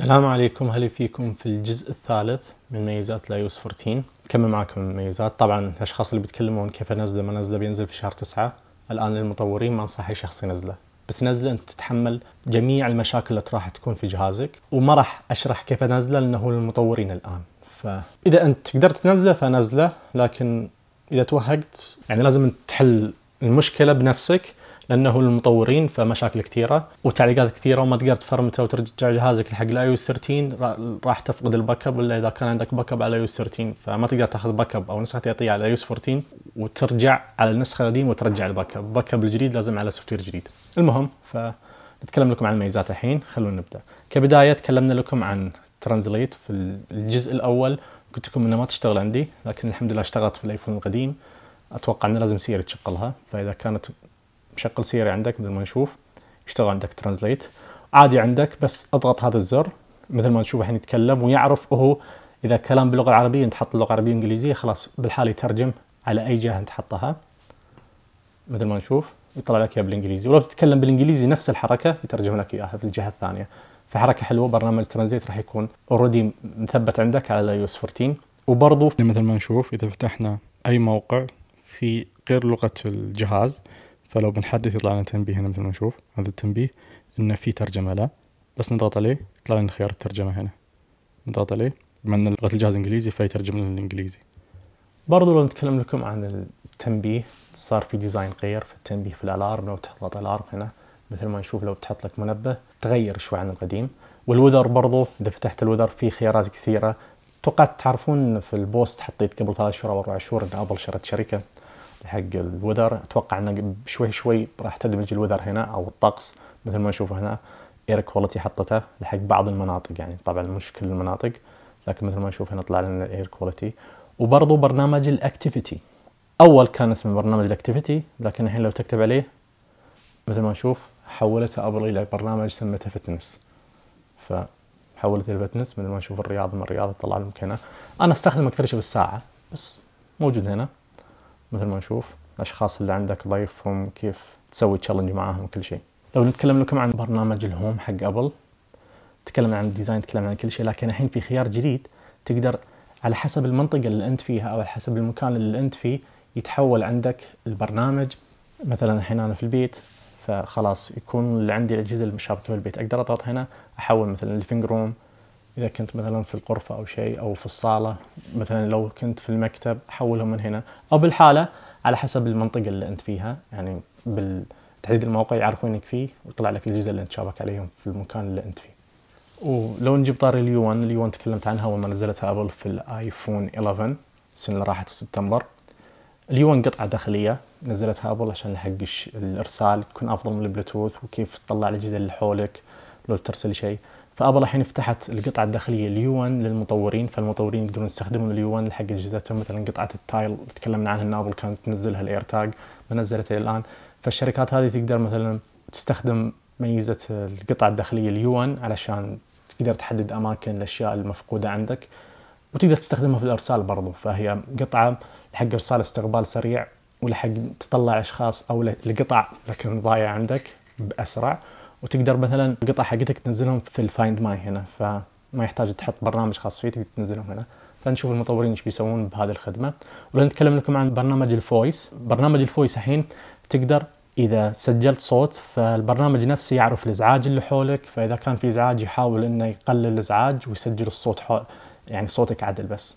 السلام عليكم هلا فيكم في الجزء الثالث من ميزات لايوس 14 كم معكم الميزات طبعا الاشخاص اللي بيتكلمون كيف انزله ما انزله بينزل في شهر 9 الان للمطورين ما انصح اي شخص ينزله بتنزله انت تتحمل جميع المشاكل اللي راح تكون في جهازك وما راح اشرح كيف انزله لانه هو للمطورين الان فاذا انت تقدر تنزله فنزله لكن اذا توهقت يعني لازم تحل المشكله بنفسك لانه المطورين فمشاكل كثيره وتعليقات كثيره وما تقدر تفرمته وترجع جهازك لحق الاي او 13 راح تفقد الباك اب الا اذا كان عندك باك اب على اي او 13 فما تقدر تاخذ باك اب او نسخه تعطيها على اي او 14 وترجع على النسخه القديمه وترجع الباك اب، الباك اب الجديد لازم على سوفت وير جديد. المهم فنتكلم لكم عن الميزات الحين خلونا نبدا. كبدايه تكلمنا لكم عن ترانزليت في الجزء الاول قلت لكم انها ما تشتغل عندي لكن الحمد لله اشتغلت في الايفون القديم اتوقع انه لازم سيري تشغلها فاذا كانت مشغل سيري عندك مثل ما نشوف يشتغل عندك ترانزليت عادي عندك بس اضغط هذا الزر مثل ما نشوف الحين يتكلم ويعرف هو اذا كلام باللغه العربيه انت حط اللغه العربيه والانجليزيه خلاص بالحال يترجم على اي جهه انت حطها مثل ما نشوف يطلع لك اياها بالانجليزي ولو تتكلم بالانجليزي نفس الحركه يترجم لك اياها في الجهه الثانيه فحركه حلوه برنامج ترانزيت راح يكون اوريدي مثبت عندك على اس 14 وبرضه مثل ما نشوف اذا فتحنا اي موقع في غير لغه الجهاز فلو بنحدث يطلع لنا تنبيه هنا مثل ما نشوف هذا التنبيه انه في ترجمة لا بس نضغط عليه يطلع لنا خيار الترجمة هنا نضغط عليه بما إن لغة الجهاز إنجليزي فيترجم لنا الإنجليزي برضو لو نتكلم لكم عن التنبيه صار في ديزاين غير في التنبيه في الألارم لو تحط ألارم هنا مثل ما نشوف لو تحط لك منبه تغير شوي عن القديم والوذر برضو اذا فتحت الوذر في خيارات كثيره توقعت تعرفون في البوست حطيت قبل ثلاث شهور او اربع شهور ان ابل شرت شركه حق الوذر اتوقع انه شوي شوي راح تدمج الوذر هنا او الطقس مثل ما نشوف هنا اير كواليتي حطته لحق بعض المناطق يعني طبعا مش كل المناطق لكن مثل ما نشوف هنا طلع لنا الاير كواليتي وبرضه برنامج الاكتيفيتي اول كان اسمه برنامج الاكتيفيتي لكن الحين لو تكتب عليه مثل ما نشوف حولته ابل الى برنامج سميته فتنس فحولته الفتنس مثل ما نشوف الرياضه من الرياضه طلع لك هنا انا استخدم اكثر شيء بالساعه بس موجود هنا مثل ما نشوف الاشخاص اللي عندك ضيفهم كيف تسوي تشالنج معاهم كل شيء لو نتكلم لكم عن برنامج الهوم حق ابل تكلمنا عن الديزاين تكلمنا عن كل شيء لكن الحين في خيار جديد تقدر على حسب المنطقه اللي انت فيها او على حسب المكان اللي انت فيه يتحول عندك البرنامج مثلا الحين انا في البيت فخلاص يكون اللي عندي الاجهزه المشابكه في البيت اقدر اضغط هنا احول مثلا الفينج روم إذا كنت مثلا في الغرفة أو شيء أو في الصالة مثلا لو كنت في المكتب حولهم من هنا أو بالحالة على حسب المنطقة اللي أنت فيها يعني بالتحديد الموقع يعرفونك فيه ويطلع لك الأجهزة اللي أنت شابك عليهم في المكان اللي أنت فيه ولو نجيب طاري اليون اليون تكلمت عنها أول ما نزلتها أبل في الآيفون 11 السنة اللي راحت في سبتمبر اليون قطعة داخلية نزلتها أبل عشان لحق الإرسال يكون أفضل من البلوتوث وكيف تطلع الأجهزة اللي حولك لو ترسل شيء فابل الحين فتحت القطعه الداخليه اليو 1 للمطورين فالمطورين يقدرون يستخدمون اليو 1 اجهزتهم مثلا قطعه التايل تكلمنا عنها ان ابل كانت تنزلها الاير تاج ما نزلتها الان فالشركات هذه تقدر مثلا تستخدم ميزه القطعه الداخليه اليو 1 علشان تقدر تحدد اماكن الاشياء المفقوده عندك وتقدر تستخدمها في الارسال برضو فهي قطعه لحق ارسال استقبال سريع ولحق تطلع اشخاص او لقطع لكن ضايع عندك باسرع وتقدر مثلا القطع حقتك تنزلهم في الفايند ماي هنا فما يحتاج تحط برنامج خاص فيه تقدر تنزلهم هنا فنشوف المطورين ايش بيسوون بهذه الخدمه ولنتكلم لكم عن برنامج الفويس برنامج الفويس الحين تقدر اذا سجلت صوت فالبرنامج نفسه يعرف الازعاج اللي حولك فاذا كان في ازعاج يحاول انه يقلل الازعاج ويسجل الصوت حول يعني صوتك عدل بس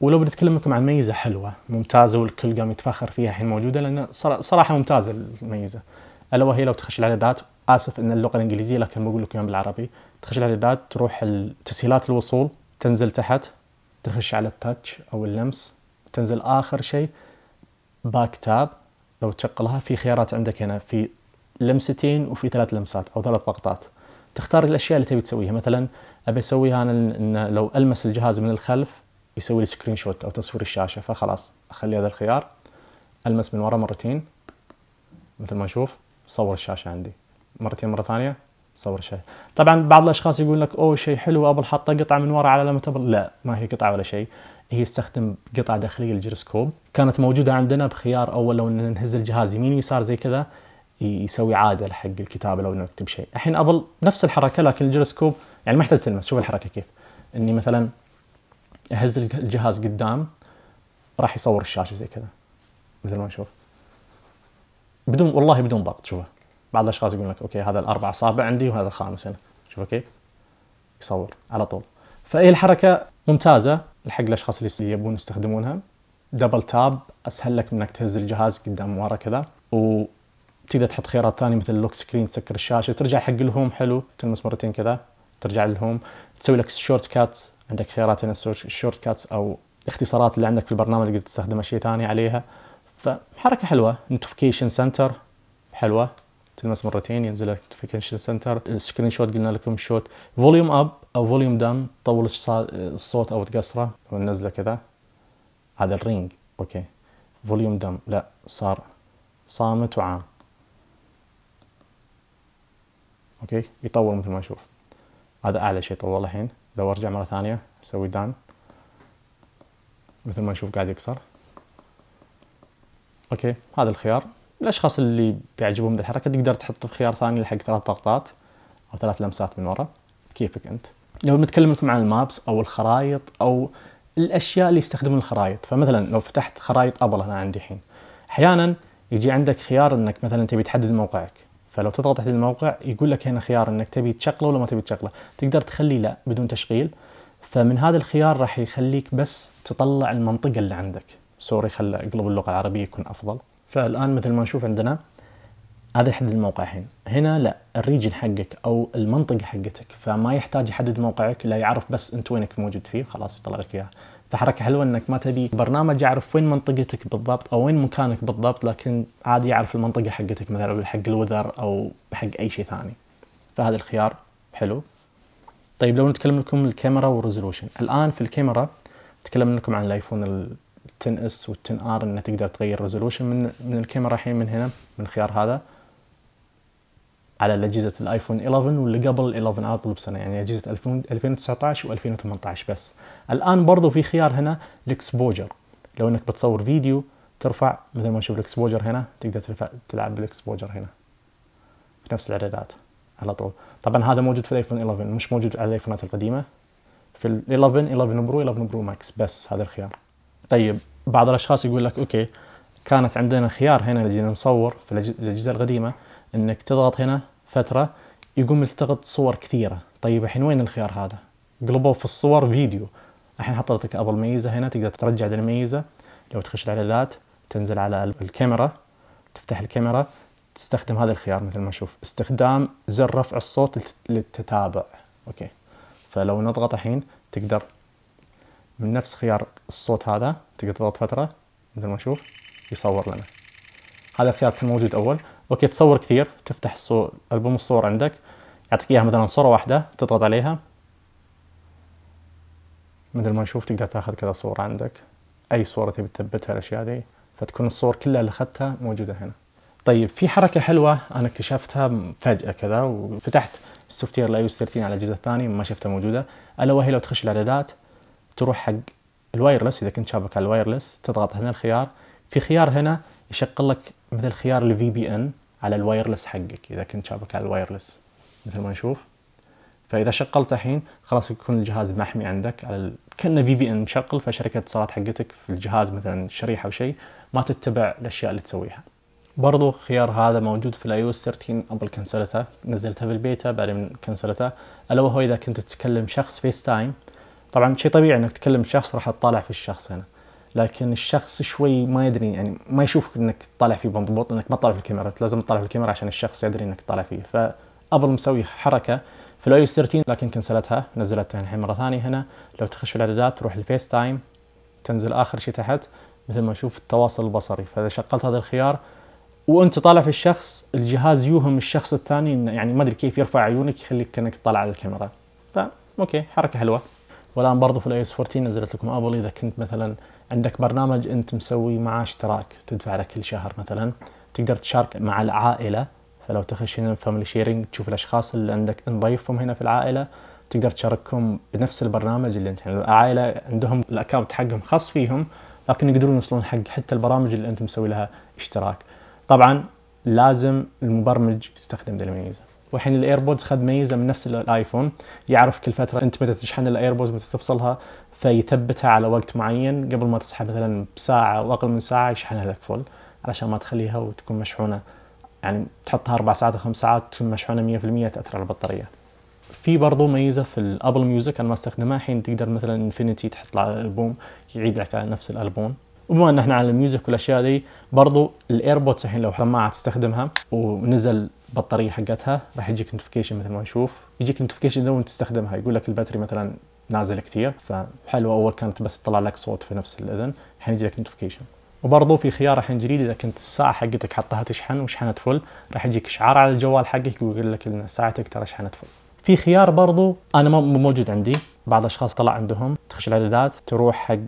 ولو بنتكلم لكم عن ميزه حلوه ممتازه والكل قام يتفاخر فيها الحين موجوده لان صراحه ممتازه الميزه الا وهي لو تخش الاعدادات اسف ان اللغه الانجليزيه لكن بقول لكم بالعربي تخش الاعدادات تروح تسهيلات الوصول تنزل تحت تخش على التاتش او اللمس تنزل اخر شيء باك تاب لو تشغلها في خيارات عندك هنا في لمستين وفي ثلاث لمسات او ثلاث ضغطات تختار الاشياء اللي تبي تسويها مثلا ابي اسويها انا ان لو المس الجهاز من الخلف يسوي لي سكرين شوت او تصوير الشاشه فخلاص اخلي هذا الخيار المس من ورا مرتين مثل ما نشوف صور الشاشه عندي مرتين مره ثانيه صور شيء طبعا بعض الاشخاص يقول لك اوه شيء حلو ابل حاطه قطعه من ورا على علامه ابل لا ما هي قطعه ولا شيء هي استخدم قطعه داخليه للجيروسكوب كانت موجوده عندنا بخيار اول لو ننهز الجهاز يمين ويسار زي كذا يسوي عادة حق الكتابه لو نكتب شيء الحين ابل نفس الحركه لكن الجيروسكوب يعني ما يحتاج تلمس شوف الحركه كيف اني مثلا اهز الجهاز قدام راح يصور الشاشه زي كذا مثل ما نشوف بدون والله بدون ضغط شوفه بعض الاشخاص يقول لك اوكي هذا الاربع اصابع عندي وهذا الخامس هنا شوف كيف يصور على طول فهي الحركه ممتازه لحق الاشخاص اللي يبون يستخدمونها دبل تاب اسهل لك من انك تهز الجهاز قدام ورا كذا وتقدر تحط خيارات ثانيه مثل لوك سكرين تسكر الشاشه ترجع حق الهوم حلو تلمس مرتين كذا ترجع للهوم تسوي لك شورت كات عندك خيارات هنا الشورت كات او اختصارات اللي عندك في البرنامج تقدر تستخدم شيء ثاني عليها فحركه حلوه نوتيفيكيشن سنتر حلوه تلمس مرتين ينزل نوتيفيكيشن سنتر سكرين شوت قلنا لكم شوت فوليوم اب او فوليوم داون تطول الصوت او تقصره وننزله كذا هذا الرينج اوكي فوليوم داون لا صار صامت وعام اوكي يطول مثل ما نشوف هذا اعلى شيء طول الحين لو ارجع مره ثانيه اسوي دان مثل ما نشوف قاعد يكسر اوكي هذا الخيار الاشخاص اللي بيعجبهم ذي الحركه تقدر تحط خيار ثاني حق ثلاث ضغطات او ثلاث لمسات من ورا كيفك انت لو بنتكلم لكم عن المابس او الخرائط او الاشياء اللي يستخدمون الخرائط فمثلا لو فتحت خرائط ابل انا عندي الحين احيانا يجي عندك خيار انك مثلا تبي تحدد موقعك فلو تضغط تحديد الموقع يقول لك هنا خيار انك تبي تشغله ولا ما تبي تشغله تقدر تخلي لا بدون تشغيل فمن هذا الخيار راح يخليك بس تطلع المنطقه اللي عندك سوري خل اقلب اللغه العربيه يكون افضل فالآن مثل ما نشوف عندنا هذا يحدد الموقع الحين هنا لا الريجن حقك او المنطقه حقتك فما يحتاج يحدد موقعك لا يعرف بس انت وينك موجود فيه خلاص يطلع لك اياه فحركه حلوه انك ما تبي برنامج يعرف وين منطقتك بالضبط او وين مكانك بالضبط لكن عادي يعرف المنطقه حقتك مثلا حق الوذر او حق اي شيء ثاني فهذا الخيار حلو طيب لو نتكلم لكم الكاميرا والريزولوشن الان في الكاميرا نتكلم لكم عن الايفون 10 اس وال 10 ار انه تقدر تغير ريزولوشن من من الكاميرا الحين من هنا من الخيار هذا على اجهزه الايفون 11 واللي قبل ال 11 على طول بسنه يعني اجهزه 2019 و2018 بس الان برضو في خيار هنا الاكسبوجر لو انك بتصور فيديو ترفع مثل ما نشوف الاكسبوجر هنا تقدر تلعب بالاكسبوجر هنا في نفس الاعدادات على طول طبعا هذا موجود في الايفون 11 مش موجود على الايفونات القديمه في ال 11 11 برو 11 برو ماكس بس هذا الخيار طيب بعض الاشخاص يقول لك اوكي كانت عندنا خيار هنا نجي نصور في الاجهزه القديمه انك تضغط هنا فتره يقوم يلتقط صور كثيره طيب الحين وين الخيار هذا قلبوه في الصور فيديو الحين حط لك ابل ميزه هنا تقدر ترجع للميزه لو تخش الاعدادات تنزل على الكاميرا تفتح الكاميرا تستخدم هذا الخيار مثل ما نشوف استخدام زر رفع الصوت للتتابع اوكي فلو نضغط الحين تقدر من نفس خيار الصوت هذا تقدر تضغط فترة مثل ما نشوف يصور لنا هذا الخيار كان موجود أول أوكي تصور كثير تفتح الصور ألبوم الصور عندك يعطيك إياها مثلا صورة واحدة تضغط عليها مثل ما نشوف تقدر تاخذ كذا صورة عندك أي صورة تبي تثبتها الأشياء دي فتكون الصور كلها اللي أخذتها موجودة هنا طيب في حركة حلوة أنا اكتشفتها فجأة كذا وفتحت السوفت وير لايوس 30 على الجزء الثاني ما شفتها موجودة ألا وهي لو تخش الإعدادات تروح حق الوايرلس اذا كنت شابك على الوايرلس تضغط هنا الخيار في خيار هنا يشغل لك مثل خيار الفي بي ان على الوايرلس حقك اذا كنت شابك على الوايرلس مثل ما نشوف فاذا شغلت الحين خلاص يكون الجهاز محمي عندك على كانه في بي ان مشغل فشركه الاتصالات حقتك في الجهاز مثلا شريحه او شيء ما تتبع الاشياء اللي تسويها برضو خيار هذا موجود في الاي او اس 13 ابل كنسلته نزلته في البيتا بعدين كنسلته الا وهو اذا كنت تتكلم شخص فيس تايم طبعا شيء طبيعي انك تكلم شخص راح تطالع في الشخص هنا لكن الشخص شوي ما يدري يعني ما يشوفك انك تطالع فيه مضبوط انك ما تطالع في الكاميرا انت لازم تطالع في الكاميرا عشان الشخص يدري انك تطالع فيه فابل مسوي حركه في الاي 13 لكن كنسلتها نزلتها الحين مره ثانيه هنا لو تخش في الاعدادات تروح الفيس تايم تنزل اخر شيء تحت مثل ما اشوف التواصل البصري فاذا شغلت هذا الخيار وانت طالع في الشخص الجهاز يوهم الشخص الثاني انه يعني ما ادري كيف يرفع عيونك يخليك كانك تطالع على الكاميرا فا اوكي حركه حلوه والان برضو في الاي اس 14 نزلت لكم ابل اذا كنت مثلا عندك برنامج انت مسوي معاه اشتراك تدفع له كل شهر مثلا تقدر تشارك مع العائله فلو تخش هنا فاميلي شيرنج تشوف الاشخاص اللي عندك نضيفهم هنا في العائله تقدر تشاركهم بنفس البرنامج اللي انت يعني العائله عندهم الاكونت حقهم خاص فيهم لكن يقدرون يوصلون حق حتى البرامج اللي انت مسوي لها اشتراك طبعا لازم المبرمج يستخدم ذي الميزه والحين الايربودز خد ميزه من نفس الايفون يعرف كل فتره انت متى تشحن الايربودز متى تفصلها فيثبتها على وقت معين قبل ما تصحى مثلا بساعه او اقل من ساعه يشحنها لك فل علشان ما تخليها وتكون مشحونه يعني تحطها اربع ساعات او خمس ساعات تكون مشحونه 100% تاثر على البطاريه. في برضو ميزه في الابل ميوزك انا ما استخدمها الحين تقدر مثلا انفينيتي تحط البوم يعيد لك على نفس الالبوم وبما ان احنا على الميوزك والاشياء دي برضو الايربودز الحين لو سماعه تستخدمها ونزل بطارية حقتها راح يجيك نوتيفيكيشن مثل ما نشوف يجيك نوتيفيكيشن لو تستخدمها يقول لك الباتري مثلا نازل كثير فحلوه اول كانت بس تطلع لك صوت في نفس الاذن الحين يجيك نوتيفيكيشن وبرضه في خيار الحين جديد اذا كنت الساعه حقتك حطها تشحن وشحنت فل راح يجيك اشعار على الجوال حقك ويقول لك ان ساعتك ترى شحنت فل في خيار برضو انا موجود عندي بعض الاشخاص طلع عندهم تخش الاعدادات تروح حق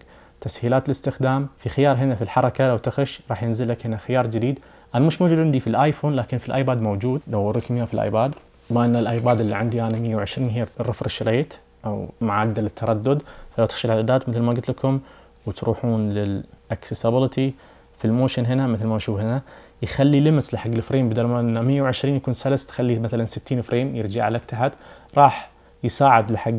تسهيلات الاستخدام في خيار هنا في الحركة لو تخش راح ينزل لك هنا خيار جديد أنا مش موجود عندي في الآيفون لكن في الآيباد موجود لو أوريكم إياه في الآيباد بما أن الآيباد اللي عندي أنا 120 هرتز الرفرش ريت أو معدل التردد فلو تخش الإعدادات مثل ما قلت لكم وتروحون للأكسسابيلتي في الموشن هنا مثل ما نشوف هنا يخلي ليمتس لحق الفريم بدل ما انه 120 يكون سلس تخليه مثلا 60 فريم يرجع لك تحت راح يساعد لحق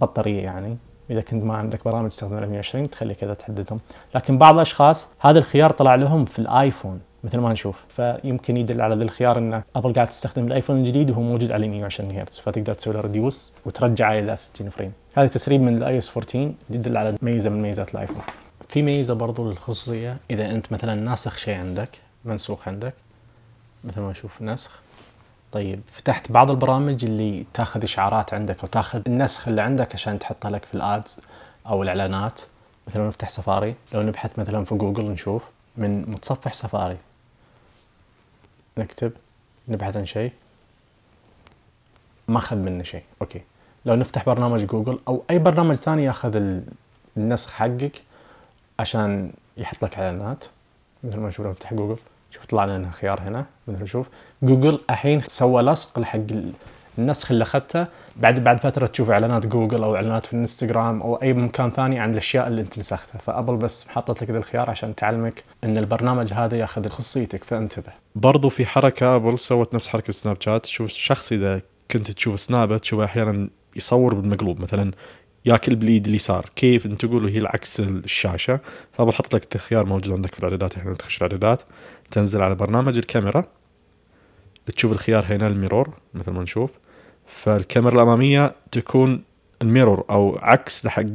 البطاريه يعني اذا كنت ما عندك برامج تستخدم 120 تخلي كذا تحددهم لكن بعض الاشخاص هذا الخيار طلع لهم في الايفون مثل ما نشوف فيمكن يدل على ذا الخيار ان ابل قاعد تستخدم الايفون الجديد وهو موجود على 120 هرتز فتقدر تسوي له ريديوس وترجعه الى 60 فريم هذا تسريب من الاي اس 14 يدل على ميزه من ميزات الايفون في ميزه برضو للخصوصيه اذا انت مثلا ناسخ شيء عندك منسوخ عندك مثل ما نشوف نسخ طيب فتحت بعض البرامج اللي تاخذ اشعارات عندك او تاخذ النسخ اللي عندك عشان تحطها لك في الادز او الاعلانات مثلا نفتح سفاري لو نبحث مثلا في جوجل نشوف من متصفح سفاري نكتب نبحث عن شيء ما اخذ منه شيء اوكي لو نفتح برنامج جوجل او اي برنامج ثاني ياخذ النسخ حقك عشان يحط لك اعلانات مثل ما نشوف لو نفتح جوجل شوف طلع لنا خيار هنا مثل شوف جوجل الحين سوى لصق حق النسخ اللي اخذته بعد بعد فتره تشوف اعلانات جوجل او اعلانات في الانستغرام او اي مكان ثاني عن الاشياء اللي انت نسختها فابل بس حطت لك ذا الخيار عشان تعلمك ان البرنامج هذا ياخذ خصوصيتك فانتبه برضو في حركه ابل سوت نفس حركه سناب شات شوف الشخص اذا كنت تشوف سنابه تشوفه احيانا يصور بالمقلوب مثلا ياكل باليد اليسار كيف انت تقول هي العكس الشاشه فابل حط لك خيار موجود عندك في الاعدادات احنا يعني تخش الاعدادات تنزل على برنامج الكاميرا تشوف الخيار هنا الميرور مثل ما نشوف فالكاميرا الأمامية تكون الميرور أو عكس لحق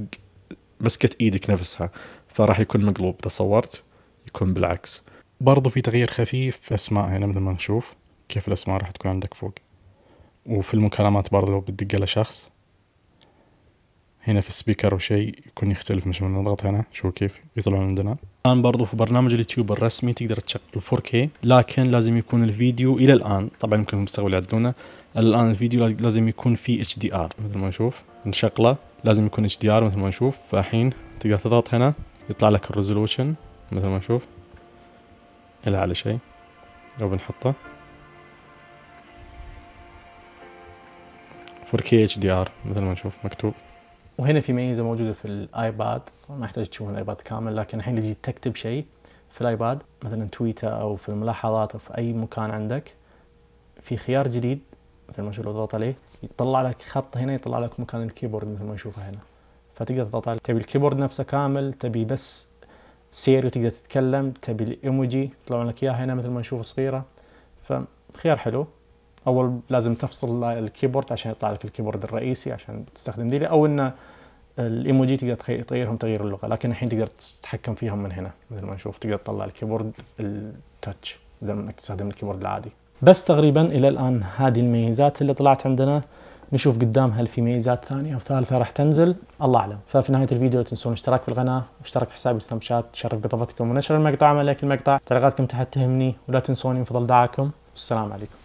مسكة إيدك نفسها فراح يكون مقلوب تصورت يكون بالعكس برضو في تغيير خفيف في اسماء هنا مثل ما نشوف كيف الأسماء راح تكون عندك فوق وفي المكالمات برضو لو بتدق على شخص هنا في السبيكر وشي يكون يختلف مش من نضغط هنا شوف كيف يطلعون عندنا الان برضو في برنامج اليوتيوب الرسمي تقدر تشغل 4K لكن لازم يكون الفيديو الى الان طبعا يمكن في المستقبل يعدلونه الان الفيديو لازم يكون فيه اتش دي ار مثل ما نشوف نشغله لازم يكون اتش دي ار مثل ما نشوف فالحين تقدر تضغط هنا يطلع لك الريزولوشن مثل ما نشوف الى على شيء لو بنحطه 4K HDR مثل ما نشوف مكتوب وهنا في ميزه موجوده في الايباد ما يحتاج تشوفون الايباد كامل لكن الحين تجي تكتب شيء في الايباد مثلا تويتر او في الملاحظات او في اي مكان عندك في خيار جديد مثل ما شوف لو ضغط عليه يطلع لك خط هنا يطلع لك مكان الكيبورد مثل ما نشوفه هنا فتقدر تضغط عليه تبي الكيبورد نفسه كامل تبي بس سير وتقدر تتكلم تبي الايموجي يطلعون لك اياها هنا مثل ما نشوف صغيره فخيار حلو اول لازم تفصل الكيبورد عشان يطلع لك الكيبورد الرئيسي عشان تستخدم ديلي او ان الايموجي تقدر تغيرهم تغيير اللغه لكن الحين تقدر تتحكم فيهم من هنا مثل ما نشوف تقدر تطلع الكيبورد التاتش بدل ما انك تستخدم الكيبورد العادي بس تقريبا الى الان هذه الميزات اللي طلعت عندنا نشوف قدام هل في ميزات ثانيه او ثالثه راح تنزل الله اعلم ففي نهايه الفيديو لا تنسون الاشتراك في القناه واشتراك في حسابي سناب شات تشرف بضبطكم ونشر المقطع عمل لك المقطع تعليقاتكم تحت تهمني ولا تنسوني من فضل دعاكم والسلام عليكم